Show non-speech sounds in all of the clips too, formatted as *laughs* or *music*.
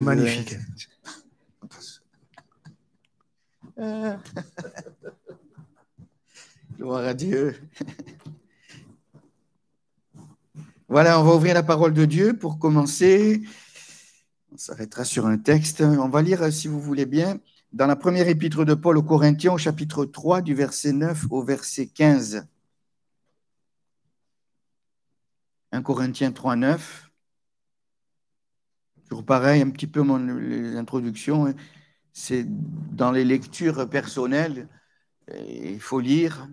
Magnifique. Euh. Gloire à Dieu. voilà, on va ouvrir la parole de Dieu pour commencer. On s'arrêtera sur un texte. On va lire, si vous voulez bien, dans la première épître de Paul aux Corinthiens, au chapitre 3, du verset 9 au verset 15. 1 Corinthiens 3, 9 toujours pareil, un petit peu mon introduction, hein. c'est dans les lectures personnelles, euh, il faut lire,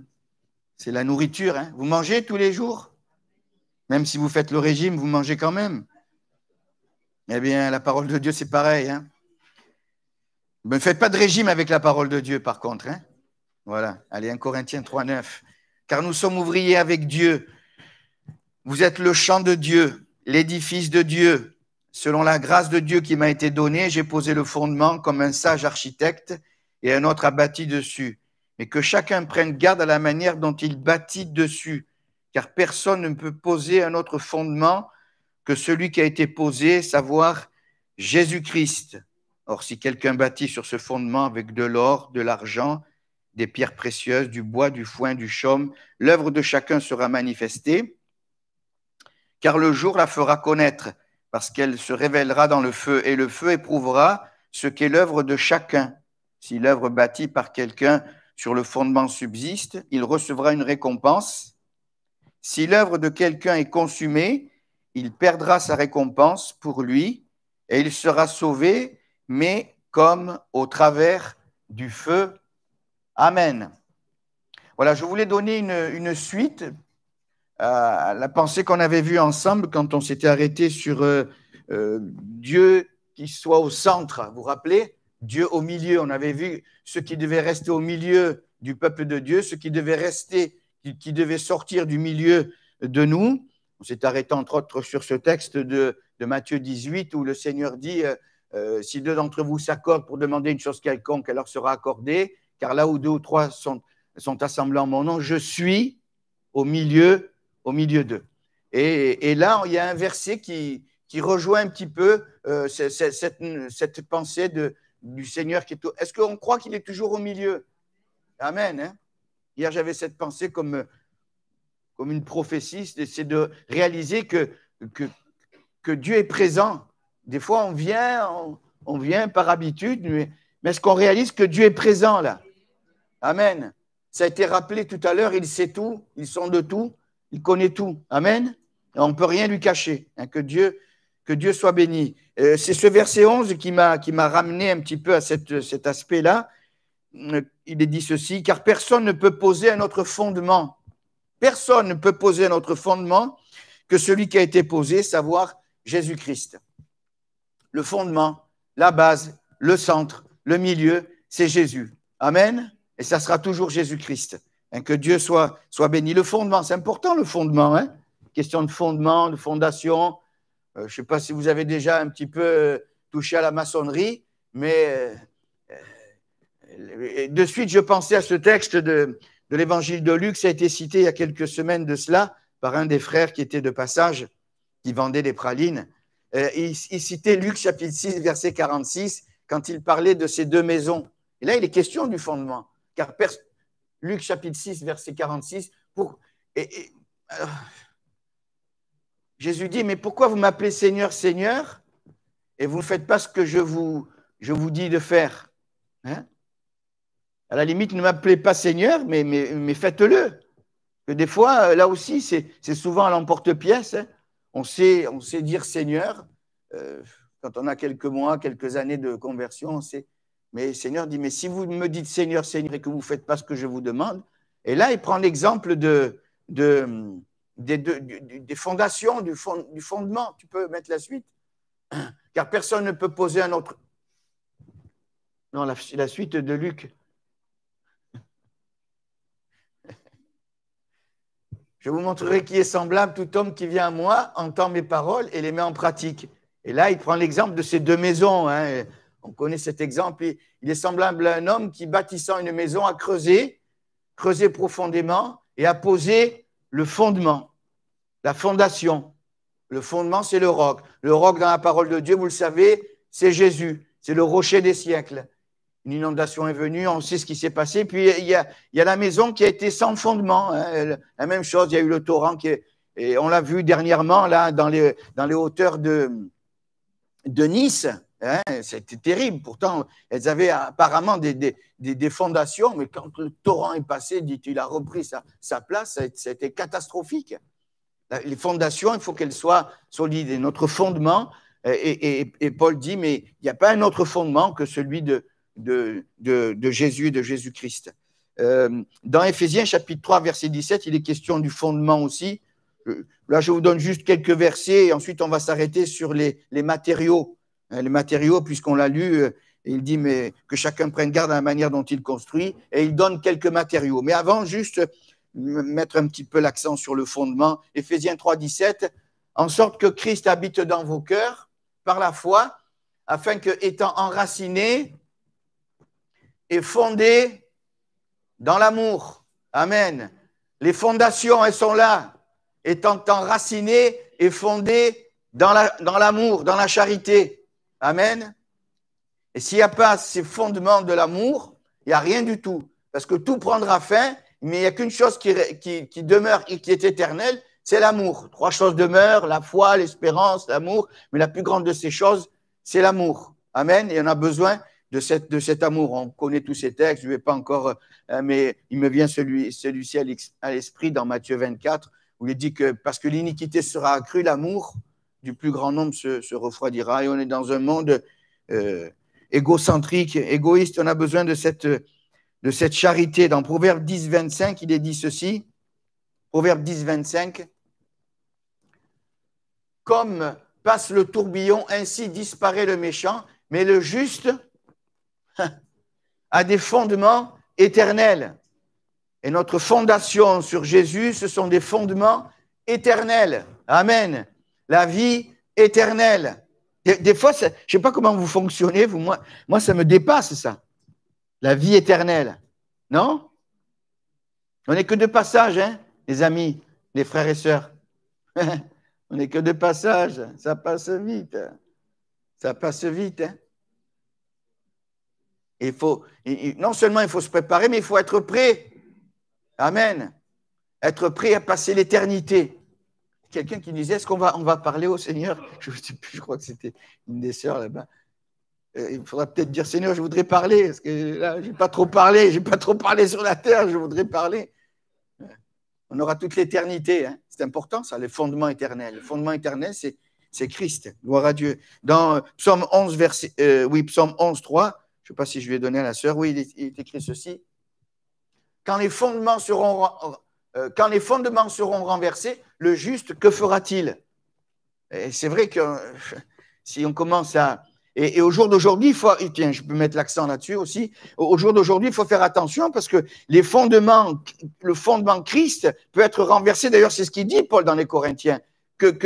c'est la nourriture. Hein. Vous mangez tous les jours Même si vous faites le régime, vous mangez quand même. Eh bien, la parole de Dieu, c'est pareil. Hein. Ne faites pas de régime avec la parole de Dieu, par contre. Voilà, allez, 1 Corinthiens 3, 9. Car nous sommes ouvriers avec Dieu. Vous êtes le champ de Dieu, l'édifice de Dieu, Selon la grâce de Dieu qui m'a été donnée, j'ai posé le fondement comme un sage architecte et un autre a bâti dessus. Mais que chacun prenne garde à la manière dont il bâtit dessus, car personne ne peut poser un autre fondement que celui qui a été posé, savoir Jésus-Christ. Or, si quelqu'un bâtit sur ce fondement avec de l'or, de l'argent, des pierres précieuses, du bois, du foin, du chaume, l'œuvre de chacun sera manifestée, car le jour la fera connaître parce qu'elle se révélera dans le feu, et le feu éprouvera ce qu'est l'œuvre de chacun. Si l'œuvre bâtie par quelqu'un sur le fondement subsiste, il recevra une récompense. Si l'œuvre de quelqu'un est consumée, il perdra sa récompense pour lui, et il sera sauvé, mais comme au travers du feu. Amen. Voilà, je voulais donner une, une suite la pensée qu'on avait vue ensemble quand on s'était arrêté sur euh, euh, Dieu qui soit au centre. Vous vous rappelez Dieu au milieu. On avait vu ce qui devait rester au milieu du peuple de Dieu, ce qui devait rester, qui, devait sortir du milieu de nous. On s'est arrêté entre autres sur ce texte de, Matthieu 18 où le Seigneur dit euh, Si deux d'entre vous s'accordent pour demander une chose quelconque, elle leur sera accordée, car là où deux ou trois sont, sont assemblés en mon nom, je suis au milieu au milieu d'eux. Et, et, là, il y a un verset qui, qui rejoint un petit peu euh, cette, cette, pensée de, du Seigneur qui est. Est-ce qu'on croit qu'il est toujours au milieu Amen. Hein. Hier, j'avais cette pensée comme, comme une prophétie, c'est de réaliser que, que, que, Dieu est présent. Des fois, on vient, on, vient par habitude, mais, mais est-ce qu'on réalise que Dieu est présent là Amen. Ça a été rappelé tout à l'heure, il sait tout, ils sont de tout. Il connaît tout. Amen. on ne peut rien lui cacher. Hein. que, Dieu, que Dieu soit béni. Euh, c'est ce verset 11 qui m'a, ramené un petit peu à cet aspect-là. Euh, il est dit ceci, car personne ne peut poser un autre fondement. Personne ne peut poser un autre fondement que celui qui a été posé, savoir Jésus-Christ. Le fondement, la base, le centre, le milieu, c'est Jésus. Amen. Et ça sera toujours Jésus-Christ. Hein, que Dieu soit, soit béni. Le fondement, c'est important le fondement. Hein. Question de fondement, de fondation. Euh, je ne sais pas si vous avez déjà un petit peu euh, touché à la maçonnerie, mais euh, de suite, je pensais à ce texte de, l'évangile de Luc. Ça a été cité il y a quelques semaines de cela par un des frères qui était de passage, qui vendait des pralines. il, il citait Luc chapitre 6, verset 46, quand il parlait de ces deux maisons. Et là, il est question du fondement, car personne Luc chapitre 6, verset 46. Pour, euh, Jésus dit, mais pourquoi vous m'appelez Seigneur, Seigneur, et vous ne faites pas ce que je vous, je vous dis de faire hein? À la limite, ne m'appelez pas Seigneur, mais, mais, faites-le. Que des fois, euh, là aussi, c'est souvent à l'emporte-pièce. Hein. on, sait, on sait dire Seigneur. Euh, quand on a quelques mois, quelques années de conversion, on sait, mais Seigneur dit, mais si vous me dites Seigneur, Seigneur, et que vous ne faites pas ce que je vous demande, et là, il prend l'exemple de, des fondations, du, du fondement. Tu peux mettre la suite. Car personne ne peut poser un autre. Non, la, suite de Luc. Je vous montrerai qui est semblable tout homme qui vient à moi, entend mes paroles et les met en pratique. Et là, il prend l'exemple de ces deux maisons. Hein. On connaît cet exemple. Il est semblable à un homme qui, bâtissant une maison, a creusé, creusé profondément et a posé le fondement, la fondation. Le fondement, c'est le roc. Le roc dans la parole de Dieu, vous le savez, c'est Jésus. C'est le rocher des siècles. Une inondation est venue, on sait ce qui s'est passé. Puis il y, a, la maison qui a été sans fondement. Hein. La même chose, il y a eu le torrent qui et on l'a vu dernièrement là dans les, hauteurs de Nice. Hein, c'était terrible. Pourtant, elles avaient apparemment des, des, des, fondations, mais quand le torrent est passé, dit-il, a repris sa, sa place, c'était catastrophique. Les fondations, il faut qu'elles soient solides. Et notre fondement, et, et, Paul dit, mais il n'y a pas un autre fondement que celui de, de, de, de Jésus, de Jésus-Christ. Euh, dans Éphésiens chapitre 3, verset 17, il est question du fondement aussi. Euh, là, je vous donne juste quelques versets et ensuite on va s'arrêter sur les, les matériaux euh, les matériaux, puisqu'on l'a lu, euh, il dit mais que chacun prenne garde à la manière dont il construit, et il donne quelques matériaux. Mais avant, juste euh, mettre un petit peu l'accent sur le fondement, Ephésiens 3, 17, en sorte que Christ habite dans vos cœurs par la foi, afin que, étant enraciné et fondé dans l'amour, Amen, les fondations, elles sont là, étant enracinées et fondées dans l'amour, dans la charité, Amen. Et s'il n'y a pas ces fondements de l'amour, il n'y a rien du tout. Parce que tout prendra fin, mais il n'y a qu'une chose qui, demeure et qui est éternelle, c'est l'amour. Trois choses demeurent, la foi, l'espérance, l'amour. Mais la plus grande de ces choses, c'est l'amour. Amen. Et on a besoin de, cet amour. On connaît tous ces textes, je ne vais pas encore, euh, mais il me vient celui, celui-ci à l'esprit dans Matthieu 24, où il dit que parce que l'iniquité sera accrue, l'amour du plus grand nombre se, refroidira et on est dans un monde euh, égocentrique, égoïste. On a besoin de cette, de cette charité. Dans Proverbe 10, 25, il est dit ceci. Proverbe 10, 25. Comme passe le tourbillon, ainsi disparaît le méchant, mais le juste *laughs* a des fondements éternels. Et notre fondation sur Jésus, ce sont des fondements éternels. Amen la vie éternelle. Des, fois, je ne sais pas comment vous fonctionnez, vous, moi, ça me dépasse ça. La vie éternelle. Non On n'est que de passage, hein, les amis, les frères et sœurs. *laughs* On n'est que de passage. Ça passe vite. Ça passe vite. Hein. Il faut, non seulement il faut se préparer, mais il faut être prêt. Amen. Être prêt à passer l'éternité quelqu'un qui disait Est-ce qu'on va, on va parler au Seigneur *laughs* Je ne sais plus, je crois que c'était une des sœurs là-bas. Euh, il faudra peut-être dire Seigneur, je voudrais parler, là, je n'ai pas trop parlé, je n'ai pas trop parlé sur la terre, je voudrais parler. Euh, on aura toute l'éternité. Hein. C'est important, ça, le fondement éternel. Le fondement éternel, c'est, c'est Christ. Gloire à Dieu. Dans euh, Psaume 11, verset, oui, Psaume 11, 3, je ne sais pas si je vais donner à la sœur, oui, il il est écrit ceci. Quand les fondements seront euh, quand les fondements seront renversés, le juste, que fera-t-il Et c'est vrai que euh, si on commence à... Et, au jour d'aujourd'hui, il faut... tiens, je peux mettre l'accent là-dessus aussi. Au, jour d'aujourd'hui, il faut faire attention parce que les fondements, le fondement Christ peut être renversé. D'ailleurs, c'est ce qu'il dit Paul dans les Corinthiens, que,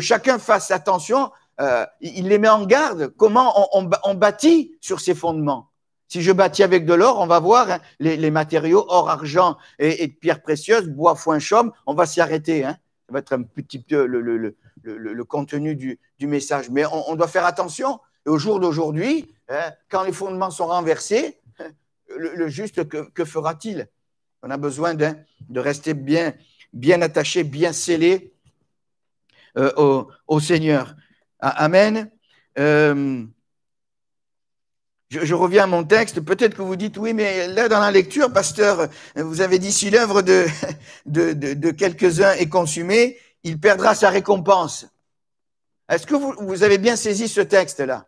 chacun fasse attention. Euh, il les met en garde. Comment on bâtit sur ces fondements si je bâtis avec de l'or, on va voir hein, les, matériaux or, argent et, et pierres précieuses, bois, foin, chaume. On va s'y arrêter. Hein. Ça va être un petit peu le, contenu du, message. Mais on, doit faire attention. au jour d'aujourd'hui, hein, quand les fondements sont renversés, le, juste, que, fera-t-il On a besoin de, de rester bien, bien attaché, bien scellé euh, au, Seigneur. Amen. Euh, je, reviens à mon texte. Peut-être que vous dites, oui, mais là, dans la lecture, pasteur, vous avez dit, si l'œuvre de, de, quelques-uns est consumée, il perdra sa récompense. Est-ce que vous, avez bien saisi ce texte-là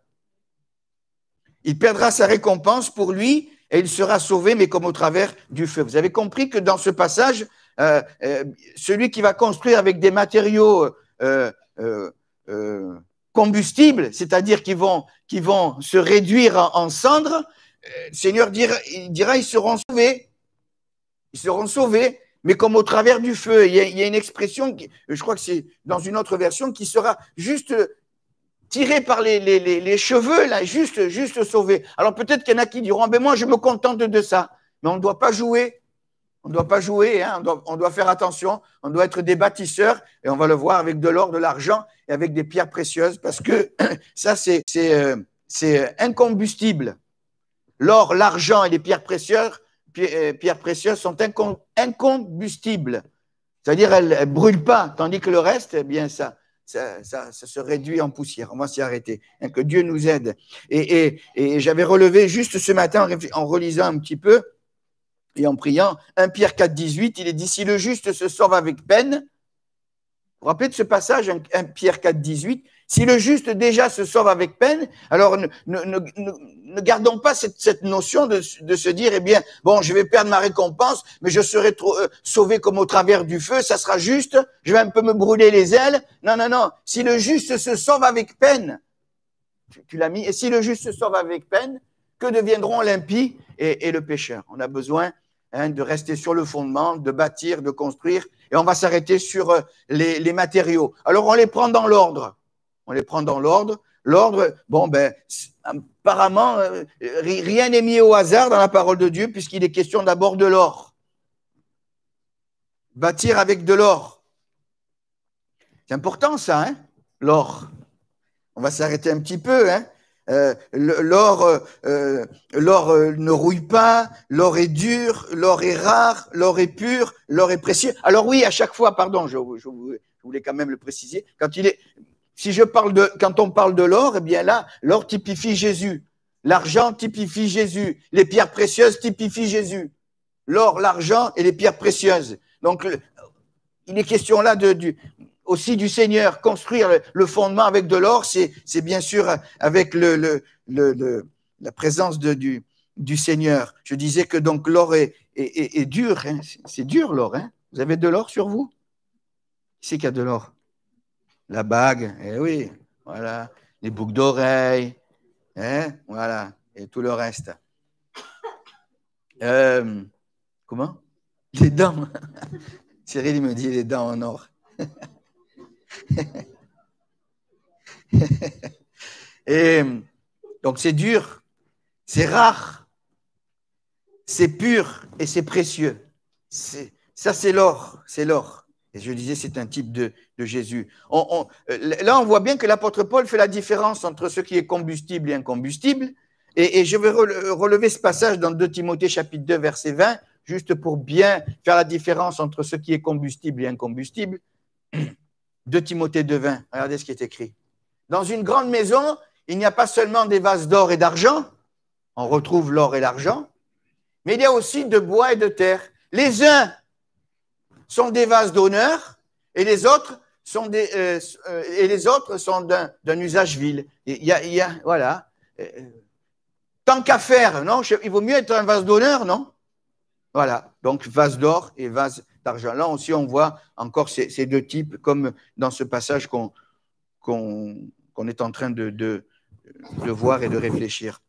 Il perdra sa récompense pour lui et il sera sauvé, mais comme au travers du feu. Vous avez compris que dans ce passage, euh, euh, celui qui va construire avec des matériaux euh, combustibles, c'est-à-dire qui vont, qui vont se réduire en, cendres, le euh, Seigneur dira, il ils seront sauvés. Ils seront sauvés, mais comme au travers du feu. Il y a, une expression, je crois que c'est dans une autre version, qui sera juste tirée par les, cheveux, là, juste, juste sauvée. Alors peut-être qu'il y en a qui diront, mais ah, ben moi je me contente de ça. Mais on ne doit pas jouer on ne doit pas jouer, hein. on, doit, faire attention, on doit être des bâtisseurs, et on va le voir avec de l'or, de l'argent et avec des pierres précieuses, parce que *clears throat* ça, c'est euh, euh, incombustible. L'or, l'argent et les pierres précieuses, euh, pierres précieuses sont incombustibles. C'est-à-dire, elles ne brûlent pas, tandis que le reste, eh bien, ça, ça, se réduit en poussière. On va s'y arrêter. Hein, que Dieu nous aide. et j'avais relevé juste ce matin, en, relisant un petit peu, et en priant. 1 Pierre 4, 18, il est dit, si le juste se sauve avec peine, vous vous rappelez de ce passage, 1 Pierre 4, 18, si le juste déjà se sauve avec peine, alors ne, gardons pas cette, notion de, se dire, eh bien, bon, je vais perdre ma récompense, mais je serai euh, sauvé comme au travers du feu, ça sera juste, je vais un peu me brûler les ailes. Non, non, non, si le juste se sauve avec peine, tu, l'as mis, et si le juste se sauve avec peine, que deviendront l'impie et, et le pécheur On a besoin Hein, de rester sur le fondement, de bâtir, de construire, et on va s'arrêter sur euh, les, matériaux. Alors on les prend dans l'ordre. On les prend dans l'ordre. L'ordre, bon, ben, apparemment, euh, rien n'est mis au hasard dans la parole de Dieu, puisqu'il est question d'abord de l'or. Bâtir avec de l'or. C'est important ça, hein, l'or. On va s'arrêter un petit peu, hein euh, l'or, euh, euh, l'or ne rouille pas, l'or est dur, l'or est rare, l'or est pur, l'or est précieux. Alors oui, à chaque fois, pardon, je, voulais quand même le préciser. Quand il est, si je parle de, quand on parle de l'or, eh bien là, l'or typifie Jésus, l'argent typifie Jésus, les pierres précieuses typifient Jésus, l'or, l'argent et les pierres précieuses. Donc, il est question là de, du, aussi du Seigneur. Construire le fondement avec de l'or, c'est bien sûr avec la présence du, Seigneur. Je disais que donc l'or est, dur, hein. c'est dur l'or. Hein. Vous avez de l'or sur vous c'est y a de l'or La bague, eh oui, voilà. Les boucles d'oreilles, hein, voilà, et tout le reste. Euh, comment Les dents. *laughs* Cyril me dit les dents en or. *laughs* *laughs* Et donc c'est dur, c'est rare, c'est pur et c'est précieux. Ça, c'est l'or, c'est l'or. Et je disais, c'est un type de, Jésus. Euh, là, on voit bien que l'apôtre Paul fait la différence entre ce qui est combustible et incombustible. Et, et je vais relever ce passage dans 2 Timothée chapitre 2, verset 20, juste pour bien faire la différence entre ce qui est combustible et incombustible de Timothée 2.20, regardez ce qui est écrit. Dans une grande maison, il n'y a pas seulement des vases d'or et d'argent, on retrouve l'or et l'argent, mais il y a aussi de bois et de terre. Les uns sont des vases d'honneur et les autres sont des, euh, euh, et les autres sont d'un usage vil. voilà. Euh, tant qu'à faire, non Il vaut mieux être un vase d'honneur, non voilà, donc vase d'or et vase d'argent. Là aussi, on voit encore ces, deux types, comme dans ce passage qu'on est en train de, de, voir et de réfléchir.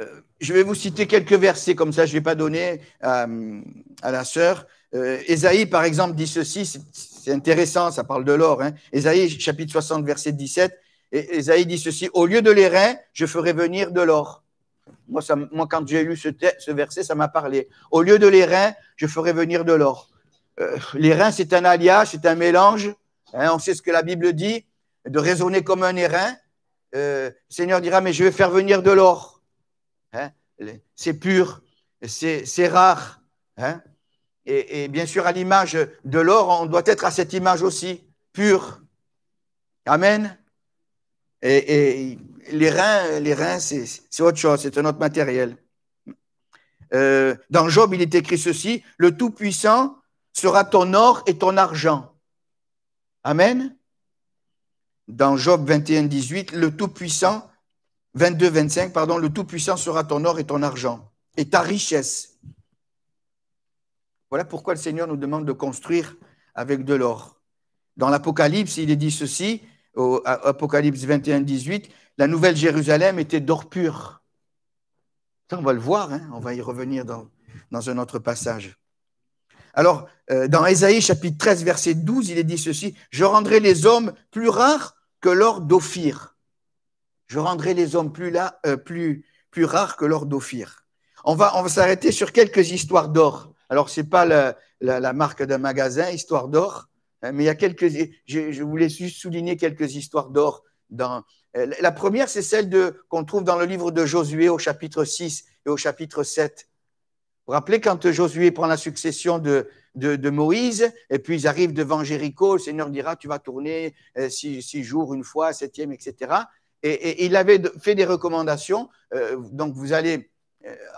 Euh, je vais vous citer quelques versets, comme ça je ne vais pas donner euh, à, la sœur. Euh, Ésaïe, par exemple, dit ceci, c'est intéressant, ça parle de l'or. Hein. Ésaïe, chapitre 60, verset 17, Ésaïe dit ceci, au lieu de l'airain, je ferai venir de l'or. Moi, quand j'ai lu ce, verset, ça m'a parlé. Au lieu de l'airain, je ferai venir de l'or. Euh, l'airain, c'est un alliage, c'est un mélange. Hein, on sait ce que la Bible dit, de raisonner comme un airain. le euh, Seigneur dira, mais je vais faire venir de l'or. Hein, c'est pur, c'est rare. Hein. Et, et, bien sûr, à l'image de l'or, on doit être à cette image aussi, pure. Amen. Et, les reins, les reins c'est autre chose, c'est un autre matériel. Euh, dans Job, il est écrit ceci, le Tout-Puissant sera ton or et ton argent. Amen. Dans Job 21, 18, le Tout-Puissant, 22, 25, pardon, le Tout-Puissant sera ton or et ton argent, et ta richesse. Voilà pourquoi le Seigneur nous demande de construire avec de l'or. Dans l'Apocalypse, il est dit ceci, Apocalypse 21, 18, la nouvelle Jérusalem était d'or pur. Ça, on va le voir, hein. on va y revenir dans, un autre passage. Alors, euh, dans Ésaïe chapitre 13, verset 12, il est dit ceci, Je rendrai les hommes plus rares que l'or d'Ophir. Je rendrai les hommes plus, euh, plus, plus rares que l'or d'Ophir. On va, on va s'arrêter sur quelques histoires d'or. Alors, ce n'est pas la marque d'un magasin, histoire d'or, euh, mais il y a quelques. Je, voulais juste souligner quelques histoires d'or. Dans... Euh, la première, c'est celle de... qu'on trouve dans le livre de Josué au chapitre 6 et au chapitre 7. Vous vous rappelez quand Josué prend la succession de, Moïse, et puis ils arrivent devant Jéricho, le Seigneur dira, tu vas tourner euh, six, jours, une fois, septième, etc. Et, il avait fait des recommandations, donc vous allez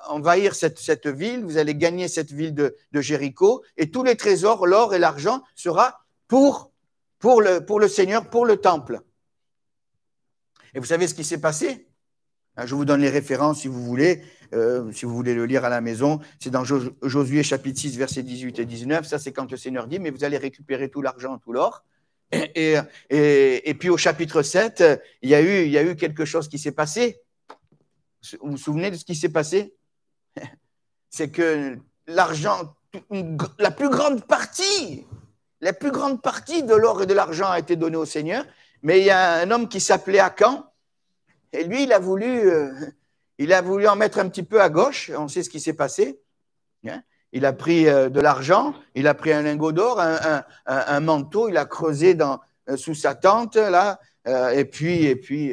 envahir cette, ville, vous allez gagner cette ville de, de Jéricho, et tous les trésors, l'or et l'argent sera pour, le, Seigneur, pour le temple. Et vous savez ce qui s'est passé hein, Je vous donne les références si vous voulez, euh, si vous voulez le lire à la maison. C'est dans Josué chapitre 6, versets 18 et 19. Ça, c'est quand le Seigneur dit, mais vous allez récupérer tout l'argent, tout l'or. Et, puis au chapitre 7, il y eu, il y a eu quelque chose qui s'est passé. Vous vous souvenez de ce qui s'est passé C'est que l'argent, la plus grande partie la plus grande partie de l'or et de l'argent a été donnée au Seigneur, mais il y a un homme qui s'appelait Akan, et lui, il a voulu, euh, il a voulu en mettre un petit peu à gauche. On sait ce qui s'est passé. Hein. il a pris euh, de l'argent, il a pris un lingot d'or, un, manteau, il a creusé dans, euh, sous sa tente là, et puis, et puis,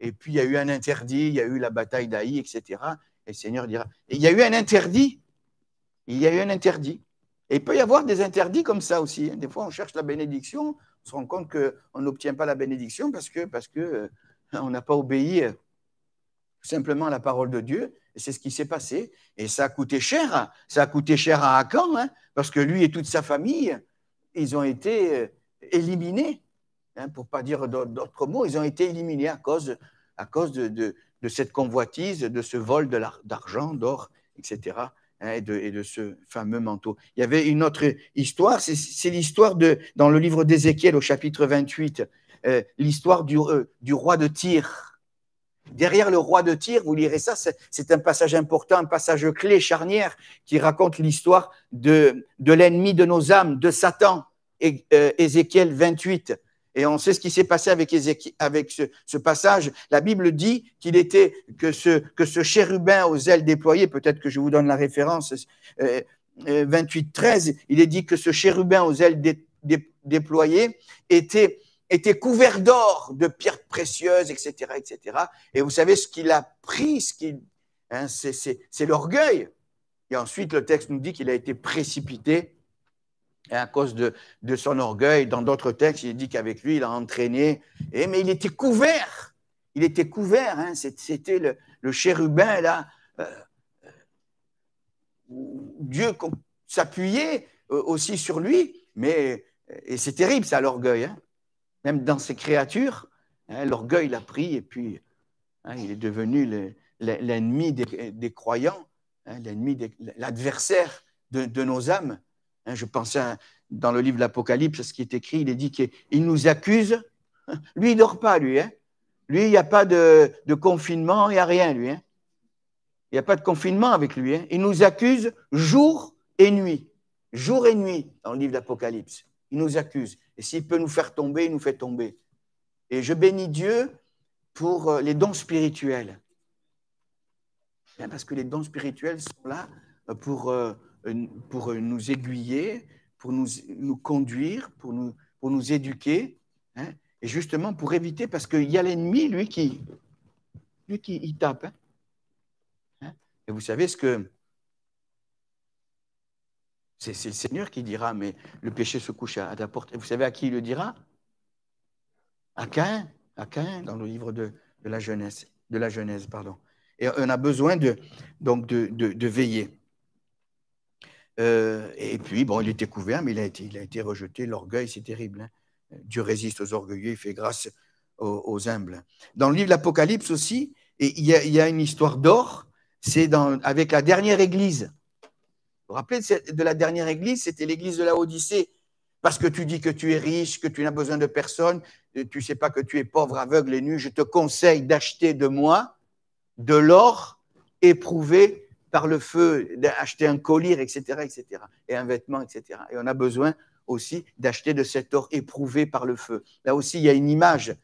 et puis il y a eu un interdit, il y a eu la bataille d'Aï, etc. Et le Seigneur dira, il y a eu un interdit, il y a eu un interdit. Et il peut y avoir des interdits comme ça aussi. Hein. Des fois, on cherche la bénédiction, on se rend compte qu'on n'obtient pas la bénédiction parce que parce que euh, n'a pas obéi euh, simplement à la parole de Dieu. Et c'est ce qui s'est passé. Et ça a coûté cher. Hein. Ça a coûté cher à Akan, hein, parce que lui et toute sa famille, ils ont été euh, éliminés. pour ne pas dire d'autres mots, ils ont été éliminés à cause, à cause de, de cette convoitise, de ce vol d'argent, d'or, etc. Hein, et, de, ce fameux manteau. Il y avait une autre histoire, c'est l'histoire de, dans le livre d'Ézéchiel au chapitre 28, euh, l'histoire du, euh, du, roi de Tyr. Derrière le roi de Tyr, vous lirez ça, c'est un passage important, un passage clé, charnière, qui raconte l'histoire de, de l'ennemi de nos âmes, de Satan, et, euh, Ézéchiel 28. Et on sait ce qui s'est passé avec, ce, passage. La Bible dit qu'il était que ce, que ce chérubin aux ailes déployées, peut-être que je vous donne la référence, 28-13, euh, euh, il est dit que ce chérubin aux ailes déployées était, était couvert d'or, de pierres précieuses, etc., etc. Et vous savez ce qu'il a pris, ce qu'il, hein, c'est l'orgueil. Et ensuite, le texte nous dit qu'il a été précipité et à cause de, de son orgueil, dans d'autres textes, il dit qu'avec lui, il a entraîné. Et, mais il était couvert. Il était couvert. Hein. C'était le, le, chérubin, là. Euh, euh, Dieu s'appuyait euh, aussi sur lui. Mais, et c'est terrible, ça, l'orgueil. Hein. Même dans ses créatures, hein, l'orgueil l'a pris. Et puis, il est devenu l'ennemi des, des, croyants, l'ennemi, l'adversaire de, de nos âmes. Hein, je pensais dans le livre de l'Apocalypse, ce qui est écrit, il est dit qu'il nous accuse. *laughs* Lui, il dort pas, lui. Hein. lui, il n'y a pas de, confinement, il n'y a rien, lui. Hein. il n'y a pas de confinement avec lui. il nous accuse jour et nuit. Jour et nuit, dans le livre l'Apocalypse. Il nous accuse. Et s'il peut nous faire tomber, il nous fait tomber. Et je bénis Dieu pour euh, les dons spirituels. Parce que les dons spirituels sont là euh, pour euh, euh, pour euh, nous aiguiller, pour nous, nous conduire, pour nous, pour nous éduquer, hein, et justement pour éviter, parce qu'il y a l'ennemi, lui, qui, lui qui il tape. Hein. Hein, et vous savez ce que... C'est le Seigneur qui dira, mais le péché se couche à, ta porte. Et vous savez à qui il le dira À Caïn, à dans le livre de, de la Genèse. De la Genèse pardon. Et on a besoin de, donc de, de veiller. Euh, et puis, bon, il était couvert, mais il a été, rejeté. L'orgueil, c'est terrible. Hein. Dieu résiste aux orgueilleux, il fait grâce aux, humbles. Dans le livre de l'Apocalypse aussi, et il, y a, il, y a, une histoire d'or, c'est avec la dernière église. Vous vous rappelez de la dernière église C'était l'église de la Odyssée. Parce que tu dis que tu es riche, que tu n'as besoin de personne, tu ne sais pas que tu es pauvre, aveugle et nu, je te conseille d'acheter de moi de l'or éprouvé par le feu, d'acheter un collier, etc., etc., et un vêtement, etc. Et on a besoin aussi d'acheter de cet or éprouvé par le feu. Là aussi, il y a une image.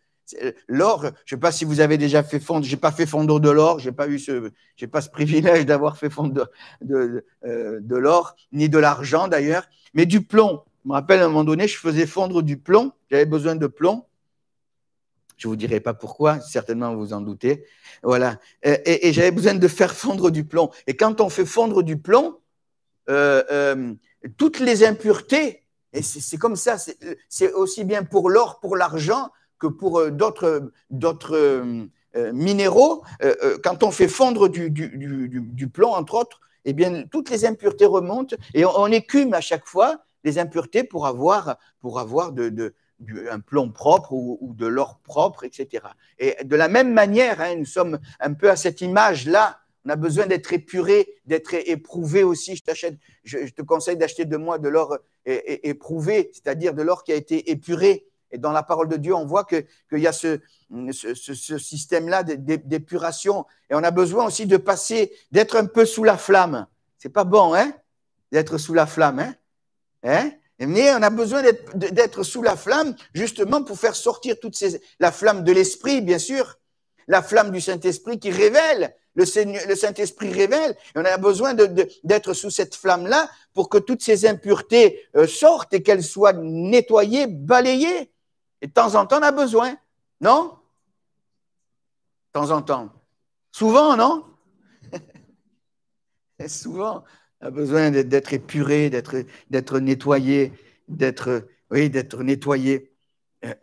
L'or, je ne sais pas si vous avez déjà fait fondre, je n'ai pas fait fondre de l'or, j'ai pas eu ce, j'ai pas ce privilège d'avoir fait fondre de, de, euh, de l'or, ni de l'argent d'ailleurs, mais du plomb. Je me rappelle à un moment donné, je faisais fondre du plomb, j'avais besoin de plomb, je ne vous dirai pas pourquoi, certainement vous en doutez. Voilà. Euh, et, j'avais besoin de faire fondre du plomb. Et quand on fait fondre du plomb, euh, euh, toutes les impuretés, et c'est comme ça, c'est aussi bien pour l'or, pour l'argent que pour d'autres minéraux. quand on fait fondre du, plomb, entre autres, eh bien, toutes les impuretés remontent et on, écume à chaque fois les impuretés pour avoir, pour avoir de un plomb propre ou, de l'or propre, etc. Et de la même manière, hein, nous sommes un peu à cette image-là. On a besoin d'être épuré, d'être éprouvé aussi. Je, t'achète, je, te conseille d'acheter de moi de l'or éprouvé, c'est-à-dire de l'or qui a été épuré. Et dans la parole de Dieu, on voit qu'il y a ce, ce, système-là d'épuration. Et on a besoin aussi de passer, d'être un peu sous la flamme. C'est pas bon, hein D'être sous la flamme, hein, hein on a besoin d'être sous la flamme, justement, pour faire sortir toutes ces, la flamme de l'esprit, bien sûr, la flamme du Saint-Esprit qui révèle, le, Saint-Esprit révèle, on a besoin d'être sous cette flamme-là pour que toutes ces impuretés euh, sortent et qu'elles soient nettoyées, balayées. Et de temps en temps, on a besoin, non? De temps en temps. Souvent, non? *laughs* Souvent a besoin d'être épuré, d'être nettoyé, d'être oui, d'être nettoyé. *clears throat*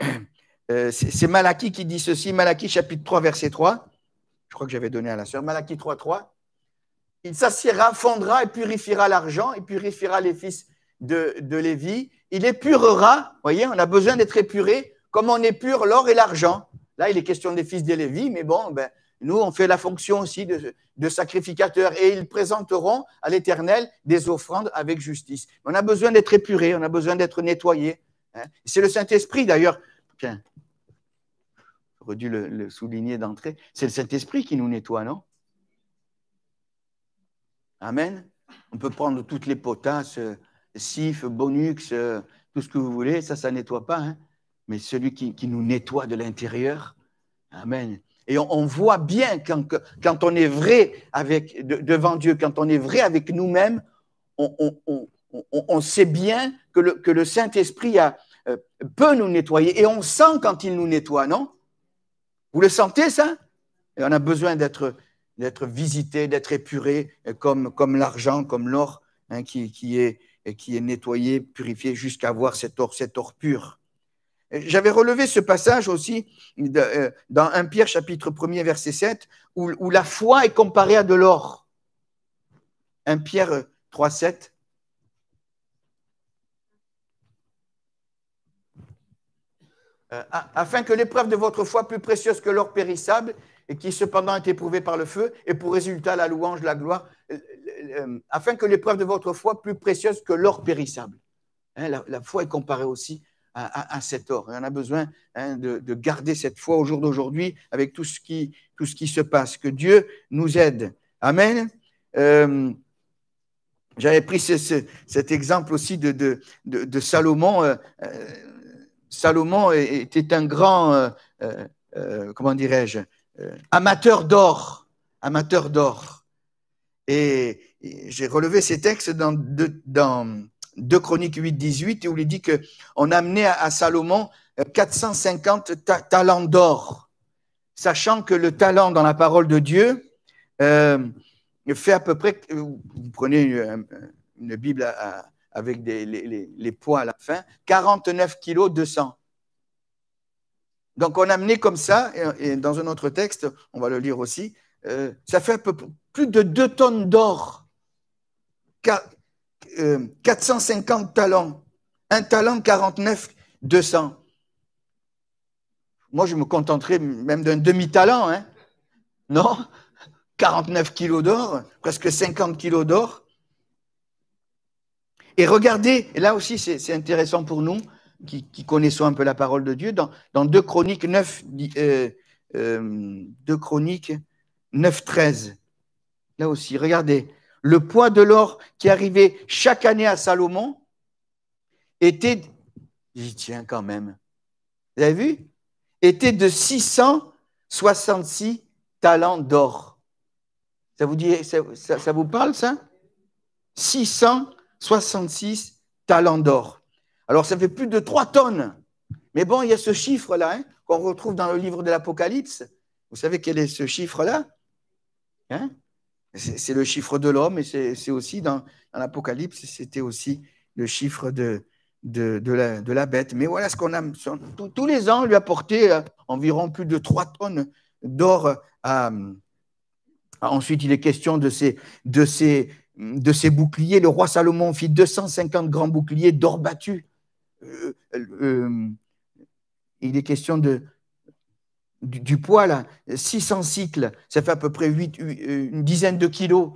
Euh, c'est Malachie qui dit ceci, Malachie chapitre 3, verset 3. Je crois que j'avais donné à la sœur. Malachie 3, 3. Il s'assiera, fondra et purifiera l'argent et purifiera les fils de, de Lévi. Il épurera, voyez, on a besoin d'être épuré comme on épure l'or et l'argent. Là, il est question des fils de Lévi, mais bon, ben, nous, on fait la fonction aussi de, sacrificateurs et ils présenteront à l'Éternel des offrandes avec justice. On a besoin d'être épuré, on a besoin d'être nettoyé. Hein. C'est le Saint-Esprit d'ailleurs. J'aurais dû le, souligner d'entrée. C'est le Saint-Esprit qui nous nettoie, non Amen. On peut prendre toutes les potasses, sif, bonux, tout ce que vous voulez, ça, ça ne nettoie pas. Hein. Mais celui qui, qui nous nettoie de l'intérieur, Amen. Et on, voit bien quand, on est vrai avec, devant Dieu, quand on est vrai avec nous-mêmes, on, sait bien que le, que le Saint-Esprit euh, peut nous nettoyer. Et on sent quand il nous nettoie, non Vous le sentez, ça on a besoin d'être d'être visité, d'être épuré, euh, comme, comme l'argent, comme l'or, hein, qui, est, qui est nettoyé, purifié, jusqu'à avoir cet or, cet or pur. J'avais relevé ce passage aussi euh, dans 1 Pierre chapitre 1 verset 7 où, la foi est comparée à de l'or. 1 Pierre 3 7. Euh, afin que l'épreuve de votre foi, plus précieuse que l'or périssable, et qui cependant est éprouvée par le feu, et pour résultat la louange, la gloire, euh, afin que l'épreuve de votre foi, plus précieuse que l'or périssable. Hein, la foi est comparée aussi à, cet or. Et on a besoin hein, de, garder cette foi au jour d'aujourd'hui avec tout ce, qui, tout ce qui se passe. Que Dieu nous aide. Amen. Euh, j'avais pris cet exemple aussi de, de, Salomon. Euh, euh, Salomon était un grand, comment dirais-je, amateur d'or, amateur d'or. Et, j'ai relevé ces textes dans, dans, 2 Chroniques 8, 18, où il dit qu'on a à, à Salomon 450 euh, talents d'or, sachant que le talent dans la parole de Dieu euh, fait à peu près, euh, vous prenez une, Bible avec les, poids à la fin, 49 kilos 200. Donc on a amené comme ça, et, dans un autre texte, on va le lire aussi, ça fait peu plus de 2 tonnes d'or. 450 euh, talents, un talent 49, 200. Moi, je me contenterai même d'un demi-talent, hein non 49 kilos d'or, presque 50 kilos d'or. Et regardez, là aussi c'est intéressant pour nous qui, connaissons un peu la parole de Dieu, dans, deux Chroniques 9, 2 euh, euh, Chroniques 9, 13. Là aussi, regardez, le poids de l'or qui arrivait chaque année à Salomon était, j'y tiens quand même, vous avez vu, était de 666 talents d'or. Ça vous, dit, ça, vous parle, ça 666 talents d'or. Alors, ça fait plus de 3 tonnes. Mais bon, il y a ce chiffre-là hein, qu'on retrouve dans le livre de l'Apocalypse. Vous savez quel est ce chiffre-là hein c'est le chiffre de l'homme et c'est aussi dans, l'Apocalypse, c'était aussi le chiffre de, la, bête. Mais voilà ce qu'on a. tous les ans, on lui porté euh, environ plus de 3 tonnes d'or. Ensuite, il est question de ses boucliers. Le roi Salomon fit 250 grands boucliers d'or battu. Euh, euh, il est question de, du, poids, là, 600 cycles, ça fait à peu près euh, une dizaine de kilos.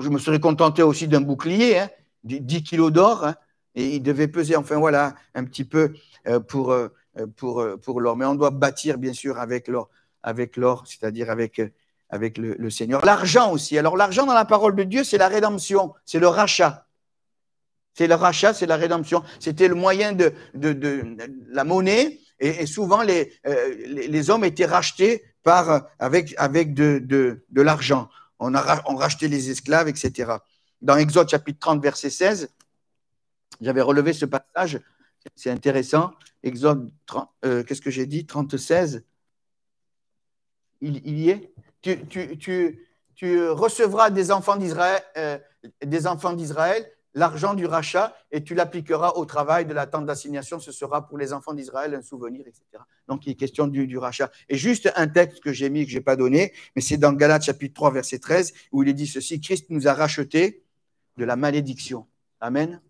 je me serais contenté aussi d'un bouclier, hein, 10 kilos d'or, hein, et il devait peser, enfin voilà, un petit peu euh, pour, euh, pour, pour l'or. Mais on doit bâtir, bien sûr, avec l'or, avec l'or c'est-à-dire avec, avec le, Seigneur. L'argent aussi. Alors, l'argent dans la parole de Dieu, c'est la rédemption, c'est le rachat. C'est le rachat, c'est la rédemption. C'était le moyen de la monnaie et, souvent, euh, les, les, hommes étaient rachetés par, avec, avec de, l'argent. On, a, on rachetait les esclaves, etc. Dans Exode chapitre 30, verset 16, j'avais relevé ce passage, c'est intéressant. Exode, 30 euh, qu'est-ce que j'ai dit 30, 16 il, y est tu, tu, recevras des enfants d'Israël, euh, des enfants d'Israël l'argent du rachat et tu l'appliqueras au travail de la tente d'assignation. Ce sera pour les enfants d'Israël un souvenir, etc. Donc, il est question du, rachat. Et juste un texte que j'ai mis, que je n'ai pas donné, mais c'est dans Galates chapitre 3, verset 13, où il est dit ceci Christ nous a rachetés de la malédiction. Amen.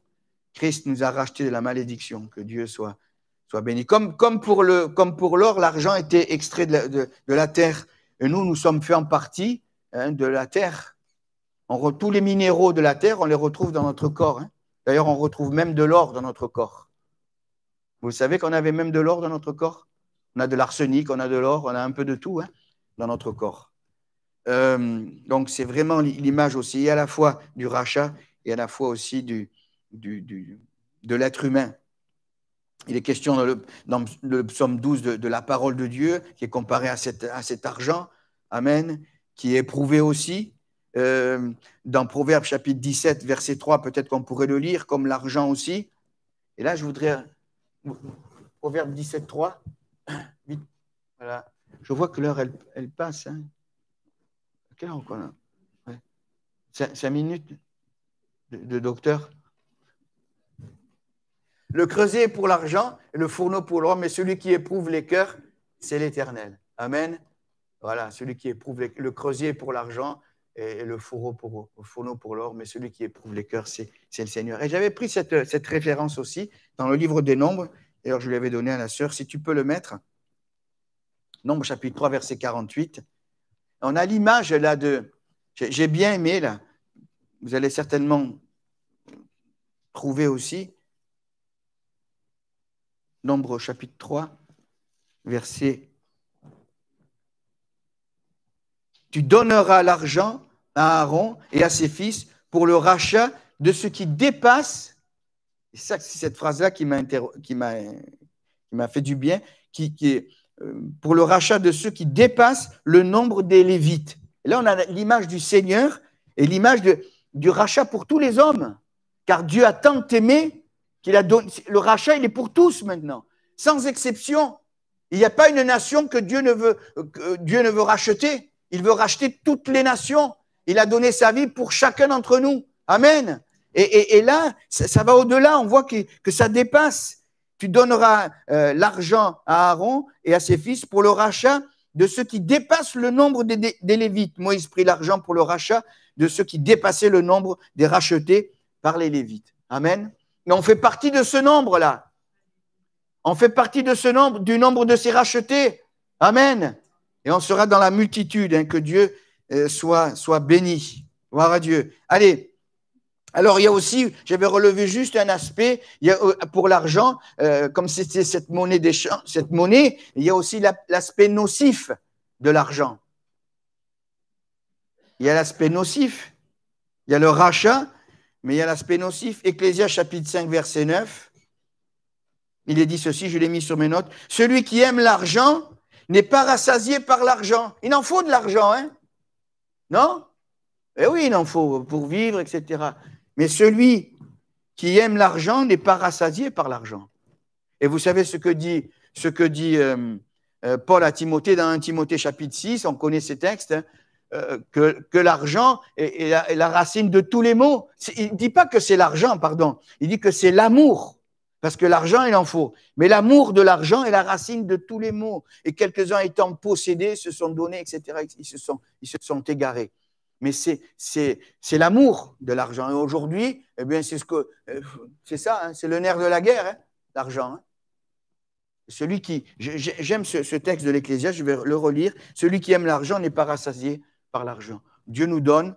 Christ nous a rachetés de la malédiction. Que Dieu soit, soit béni. Comme, comme pour l'or, l'argent était extrait de la, de, la, terre. Et nous, nous sommes faits en partie hein, de la terre tous les minéraux de la Terre, on les retrouve dans notre corps. Hein. D'ailleurs, on retrouve même de l'or dans notre corps. Vous savez qu'on avait même de l'or dans notre corps On a de l'arsenic, on a de l'or, on a un peu de tout hein, dans notre corps. Euh, donc, c'est vraiment l'image aussi, à la fois du rachat et à la fois aussi de l'être humain. Il est question dans le, psaume 12 de, la parole de Dieu qui est comparée à, cet, argent, Amen, qui est prouvé aussi, euh, dans Proverbe chapitre 17, verset 3, peut-être qu'on pourrait le lire, comme l'argent aussi. Et là, je voudrais... Proverbe 17, 3. Je vois que l'heure, elle, passe. Hein. Quelle heure cinq, minutes de, docteur le creuset est pour l'argent le fourneau pour l'homme, mais celui qui éprouve les cœurs, c'est l'Éternel. Amen. Voilà, celui qui éprouve le creuset est pour l'argent et, le fourreau pour, pour l'or, mais celui qui éprouve les cœurs, c'est le Seigneur. Et j'avais pris cette, référence aussi dans le livre des Nombres. D'ailleurs, je lui avais donné à la sœur, si tu peux le mettre. Nombre chapitre 3, verset 48. On a l'image là de. J'ai bien aimé là. Vous allez certainement trouver aussi. Nombre chapitre 3, verset tu donneras l'argent à Aaron et à ses fils pour le rachat de ceux qui dépasse, c'est cette phrase-là qui m'a, qui, m'a, fait du bien, qui, est euh, pour le rachat de ceux qui dépassent le nombre des Lévites. là, on a l'image du Seigneur et l'image du rachat pour tous les hommes, car Dieu a tant aimé qu'il a donné. Le rachat, il est pour tous maintenant, sans exception. Il n'y a pas une nation que Dieu ne veut, que euh, Dieu ne veut racheter. Il veut racheter toutes les nations. Il a donné sa vie pour chacun d'entre nous. Amen. Et, là, ça, va au-delà. On voit que, ça dépasse. Tu donneras euh, l'argent à Aaron et à ses fils pour le rachat de ceux qui dépassent le nombre des, Lévites. Moïse prit l'argent pour le rachat de ceux qui dépassaient le nombre des rachetés par les Lévites. Amen. Mais on fait partie de ce nombre-là. On fait partie de ce nombre, du nombre de ces rachetés. Amen. Et on sera dans la multitude hein, que Dieu euh, soit, soit béni. Gloire à Dieu. Allez. Alors, il y a aussi, j'avais relevé juste un aspect, il y a, euh, pour l'argent, euh, comme c'était cette monnaie des champs, cette monnaie, il y a aussi l'aspect nocif de l'argent. Il y a l'aspect nocif, il y a le rachat, mais il y a l'aspect nocif. Ecclésias chapitre 5, verset 9, il est dit ceci, je l'ai mis sur mes notes, celui qui aime l'argent n'est pas rassasié par l'argent. Il en faut de l'argent, hein non Eh oui, il en faut pour vivre, etc. Mais celui qui aime l'argent n'est pas rassasié par l'argent. Et vous savez ce que dit, ce que dit euh, euh, Paul à Timothée dans 1 Timothée chapitre 6, on connaît ces textes, hein, euh, que, l'argent la, est, la, racine de tous les maux. Il ne dit pas que c'est l'argent, pardon, il dit que c'est l'amour parce que l'argent, il en faut. Mais l'amour de l'argent est la racine de tous les maux. Et quelques-uns étant possédés, se sont donnés, etc. Ils se sont, ils se sont égarés. Mais c'est l'amour de l'argent. Et aujourd'hui, eh bien, c'est ce que euh, c'est ça, hein, c'est le nerf de la guerre, hein, l'argent. Hein. Celui qui j'aime ce, ce, texte de l'Ecclésiaste, je vais le relire. Celui qui aime l'argent n'est pas rassasié par l'argent. Dieu nous donne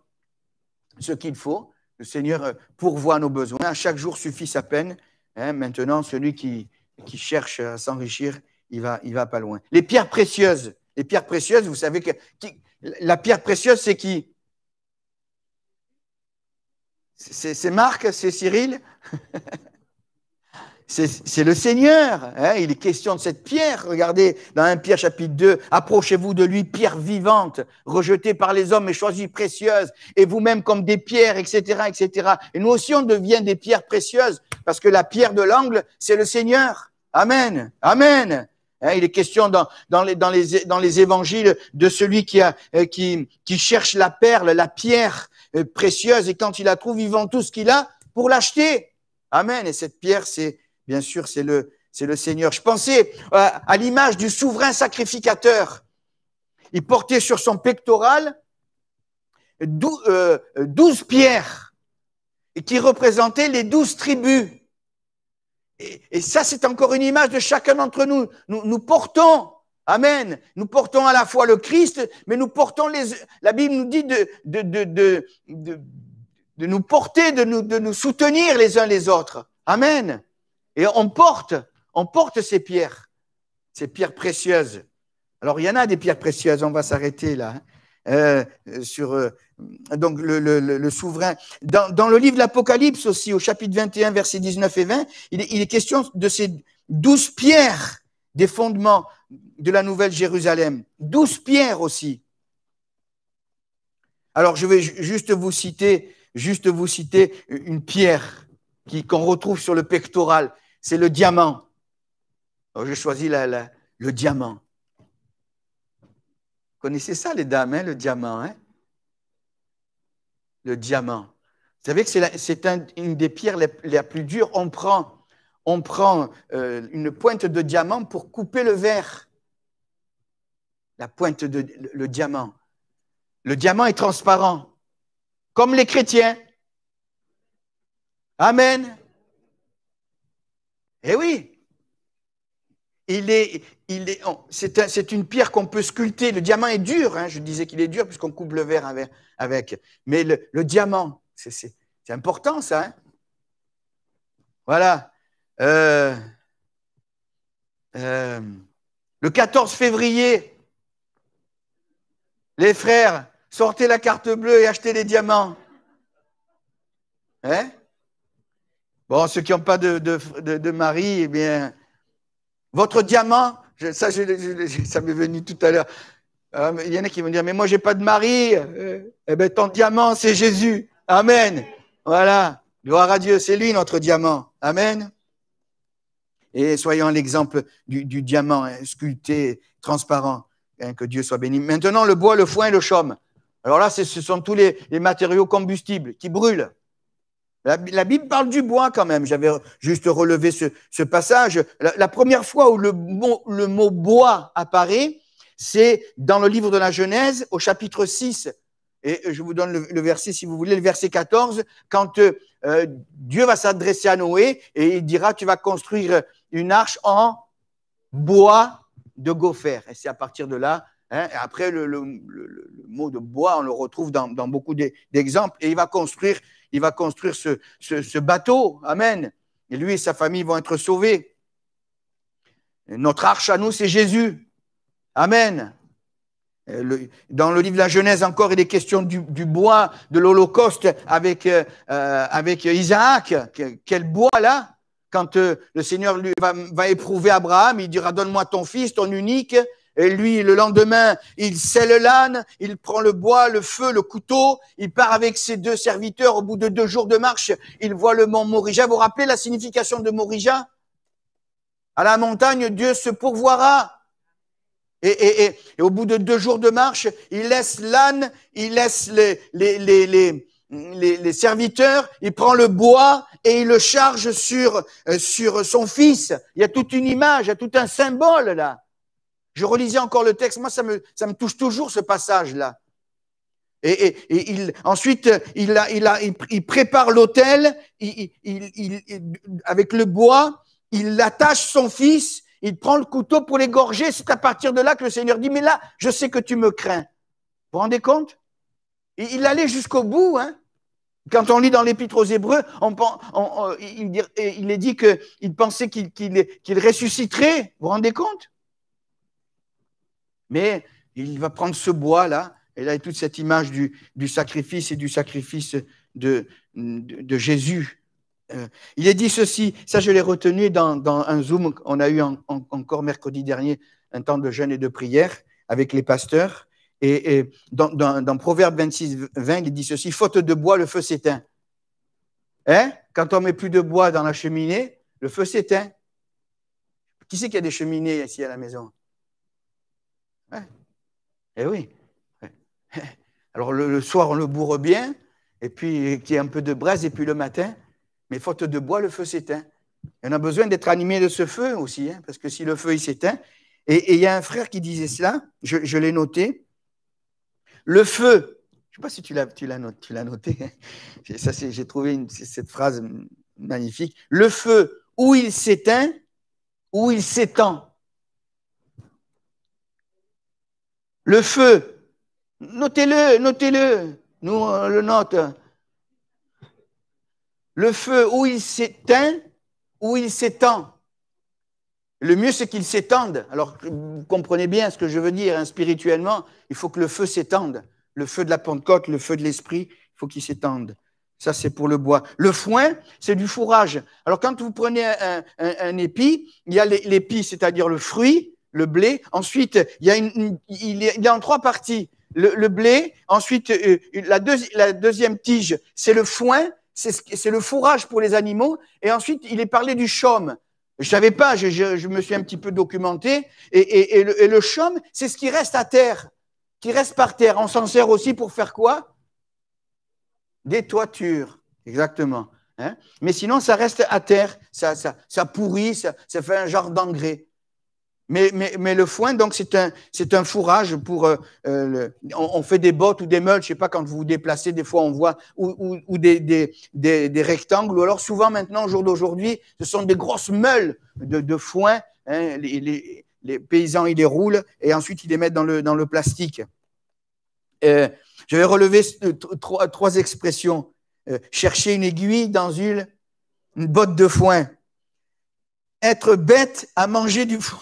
ce qu'il faut. Le Seigneur euh, pourvoit nos besoins. À chaque jour suffit sa peine. Hein, maintenant, celui qui, cherche à s'enrichir, il va, il va pas loin. Les pierres précieuses. Les pierres précieuses, vous savez que la pierre précieuse, c'est qui C'est Marc C'est Cyril *laughs* c'est le Seigneur. Hein? Il est question de cette pierre. Regardez dans 1 Pierre chapitre 2, approchez-vous de lui, pierre vivante, rejetée par les hommes et choisie précieuse, et vous-même comme des pierres, etc., etc. Et nous aussi, on devient des pierres précieuses, parce que la pierre de l'angle, c'est le Seigneur. Amen. Amen. Hein? il est question dans, dans, les, dans, les, dans les évangiles de celui qui, a, euh, qui, qui cherche la perle, la pierre euh, précieuse, et quand il la trouve, il tout ce qu'il a pour l'acheter. Amen. Et cette pierre, c'est Bien sûr, c'est le, c'est le Seigneur. Je pensais euh, à, l'image du souverain sacrificateur. Il portait sur son pectoral euh, douze pierres et qui représentaient les douze tribus. Et, ça, c'est encore une image de chacun d'entre nous. nous. Nous portons Amen. Nous portons à la fois le Christ, mais nous portons les. La Bible nous dit de, de, de, de, de nous porter, de nous, de nous soutenir les uns les autres. Amen. Et on porte, on porte ces pierres, ces pierres précieuses. Alors, il y en a des pierres précieuses, on va s'arrêter là. Hein. Euh, sur euh, donc le, souverain. Dans, le livre de l'Apocalypse aussi, au chapitre 21, versets 19 et 20, il, il est question de ces douze pierres des fondements de la Nouvelle Jérusalem. Douze pierres aussi. Alors je vais juste vous citer, juste vous citer une pierre qu'on retrouve sur le pectoral, c'est le diamant. Alors j'ai choisi le diamant. Vous connaissez ça, les dames, hein, le diamant hein? Le diamant. Vous savez que c'est, une des pierres les, plus dures. On prend, on prend euh, une pointe de diamant pour couper le verre. La pointe de le diamant. Le diamant est transparent, comme les chrétiens. Amen. Eh oui. Il est, il est, oh, c'est, une pierre qu'on peut sculpter. Le diamant est dur. Hein. je disais qu'il est dur puisqu'on coupe le verre avec. Mais le, diamant, c'est, important ça. Hein. voilà. Euh, euh, le 14 février, les frères, sortez la carte bleue et achetez les diamants. Hein Bon, ceux qui n'ont pas de, mari, eh bien, votre diamant, ça, ça m'est venu tout à l'heure. Euh, il y en a qui vont dire, mais moi, j'ai pas de mari. Euh, eh bien, ton diamant, c'est Jésus. Amen. Voilà. Gloire à Dieu, c'est lui notre diamant. Amen. Et soyons l'exemple du, diamant hein, sculpté, transparent. Hein, que Dieu soit béni. Maintenant, le bois, le foin et le chaume. Alors là, ce sont tous les matériaux combustibles qui brûlent. La, Bible parle du bois quand même. J'avais juste relevé ce, passage. La, première fois où le, mot bois apparaît, c'est dans le livre de la Genèse, au chapitre 6. Et je vous donne le, verset, si vous voulez, le verset 14, quand euh, Dieu va s'adresser à Noé et il dira, tu vas construire une arche en bois de gofer Et c'est à partir de là, hein, après le, mot de bois, on le retrouve dans beaucoup d'exemples, et il va construire il va construire ce, bateau. Amen. Et lui et sa famille vont être sauvés. notre arche à nous, c'est Jésus. Amen. dans le livre de la Genèse encore, il est question du, bois de l'Holocauste avec, euh, euh, avec Isaac. Quel bois là Quand euh, le Seigneur lui va éprouver Abraham, il dira Donne-moi ton fils, ton unique. Et lui, le lendemain, il sait l'âne, il prend le bois, le feu, le couteau, il part avec ses deux serviteurs. Au bout de deux jours de marche, il voit le mont Morija. Vous rappelez la signification de Morija À la montagne, Dieu se pourvoira. Et, et, et, au bout de deux jours de marche, il laisse l'âne, il laisse les, les, les, les, serviteurs, il prend le bois et il le charge sur, euh, sur son fils. Il y a toute une image, il y a tout un symbole là. Je relisais encore le texte. Moi, ça me, ça me touche toujours ce passage-là. Et, ensuite, il, il, prépare l'autel avec le bois, il attache son fils, il prend le couteau pour l'égorger. C'est à partir de là que le Seigneur dit, mais là, je sais que tu me crains. Vous vous rendez compte il, allait jusqu'au bout. Hein. Quand on lit dans l'Épître aux Hébreux, il, est dit qu'il pensait qu'il ressusciterait. Vous vous rendez compte mais il va prendre ce bois-là, et là, il a toute cette image du, sacrifice et du sacrifice de, de, Jésus. Euh, il est dit ceci, ça je l'ai retenu dans, un Zoom qu'on a eu encore mercredi dernier, un temps de jeûne et de prière avec les pasteurs. Et, dans, dans, dans, Proverbe 26, 20, il dit ceci, faute de bois, le feu s'éteint. Hein Quand on met plus de bois dans la cheminée, le feu s'éteint. Qui c'est y a des cheminées ici à la maison eh oui. *laughs* Alors le, soir, on le bourre bien, et puis qu'il y ait un peu de braise, et puis le matin, mais faute de bois, le feu s'éteint. on a besoin d'être animé de ce feu aussi, hein, parce que si le feu il s'éteint, et il y a un frère qui disait cela, je, l'ai noté, le feu, je ne sais pas si tu l'as, tu l'as, noté, noté hein. ça, c'est, j'ai trouvé cette phrase magnifique, le feu, où il s'éteint, où il s'étend, Le feu, notez-le, notez-le, nous on le note. Le feu, où il s'éteint, où il s'étend. Le mieux, c'est qu'il s'étende. Alors, vous comprenez bien ce que je veux dire hein, spirituellement. Il faut que le feu s'étende. Le feu de la Pentecôte, le feu de l'Esprit, il faut qu'il s'étende. Ça, c'est pour le bois. Le foin, c'est du fourrage. Alors, quand vous prenez un, un épi, il y a l'épi, c'est-à-dire le fruit, le blé. Ensuite, il, y a une, il, est, en trois parties. Le, blé, ensuite, euh, la, deuxième tige, c'est le foin, c'est le fourrage pour les animaux. Et ensuite, il est parlé du chaume. Je savais pas, je, me suis un petit peu documenté. Et, le, et chaume, c'est ce qui reste à terre, qui reste par terre. On s'en sert aussi pour faire quoi Des toitures, exactement. Hein. Mais sinon, ça reste à terre, ça, ça, ça pourrit, ça, ça fait un genre d'engrais. Mais, mais, mais, le foin, donc, c'est un, c'est un fourrage pour. Euh, euh on, fait des bottes ou des meules, je sais pas, quand vous vous déplacez, des fois on voit, ou, des, des, des, des, rectangles, ou alors souvent maintenant, au jour d'aujourd'hui, ce sont des grosses meules de, de foin. Hein, les, les, les, paysans, ils les roulent et ensuite ils les mettent dans le, dans le plastique. Euh, je vais relever euh, trois, trois expressions. Euh, chercher une aiguille dans une, une botte de foin. Être bête à manger du foin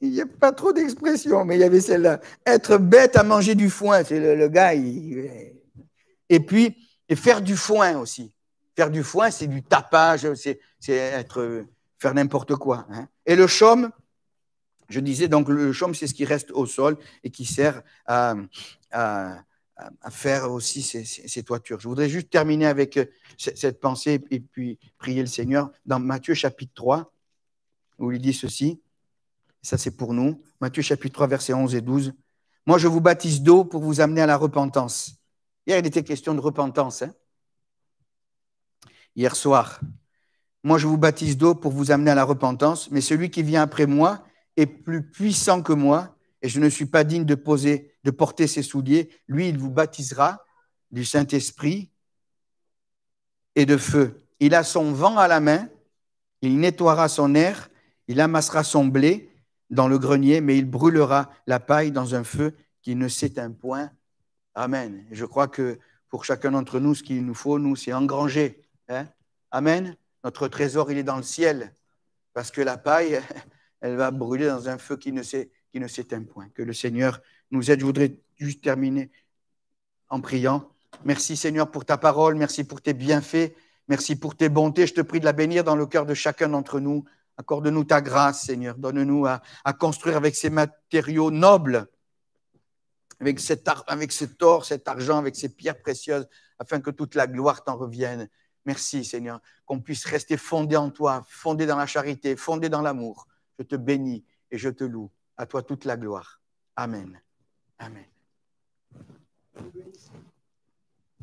il n'y a pas trop d'expression, mais il y avait celle-là. Être bête à manger du foin, c'est le, gars. Et puis, et faire du foin aussi. Faire du foin, c'est du tapage, c'est être faire n'importe quoi. Hein. Et le chaume, je disais, donc le chaume, c'est ce qui reste au sol et qui sert à, faire aussi ces, toitures. Je voudrais juste terminer avec euh, cette pensée et puis prier le Seigneur dans Matthieu chapitre 3, où il dit ceci ça c'est pour nous, Matthieu chapitre 3, versets 11 et 12. Moi, je vous baptise d'eau pour vous amener à la repentance. Hier, il était question de repentance. Hein. Hier soir, moi, je vous baptise d'eau pour vous amener à la repentance, mais celui qui vient après moi est plus puissant que moi, et je ne suis pas digne de poser, de porter ses souliers. Lui, il vous baptisera du Saint-Esprit et de feu. Il a son vent à la main, il nettoiera son air, il amassera son blé dans le grenier, mais il brûlera la paille dans un feu qui ne s'éteint point. Amen. Je crois que pour chacun d'entre nous, ce qu'il nous faut, nous, c'est engranger. Hein. Amen. Notre trésor, il est dans le ciel, parce que la paille, *laughs* elle va brûler dans un feu qui ne s'éteint point. Que le Seigneur nous aide. Je voudrais juste terminer en priant. Merci Seigneur pour ta parole, merci pour tes bienfaits, merci pour tes bontés. Je te prie de la bénir dans le cœur de chacun d'entre nous. Accorde-nous ta grâce, Seigneur. Donne-nous à, construire avec ces matériaux nobles, avec cet, avec cet or, cet argent, avec ces pierres précieuses, afin que toute la gloire t'en revienne. Merci, Seigneur, qu'on puisse rester fondé en toi, fondé dans la charité, fondé dans l'amour. Je te bénis et je te loue. À toi toute la gloire. Amen. Amen.